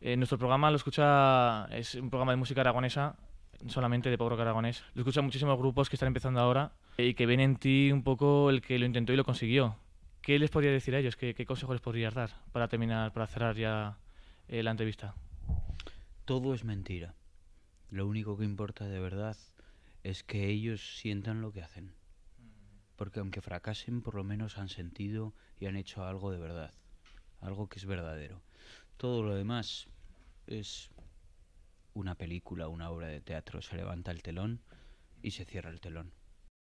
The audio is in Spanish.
Eh, nuestro programa lo escucha, es un programa de música aragonesa, solamente de pop aragonés. Lo escuchan muchísimos grupos que están empezando ahora eh, y que ven en ti un poco el que lo intentó y lo consiguió. ¿Qué les podría decir a ellos? ¿Qué, consejos les podrías dar para terminar, para cerrar ya eh, la entrevista? Todo es mentira. Lo único que importa de verdad es que ellos sientan lo que hacen. Porque aunque fracasen, por lo menos han sentido y han hecho algo de verdad. Algo que es verdadero. Todo lo demás es una película, una obra de teatro. Se levanta el telón y se cierra el telón.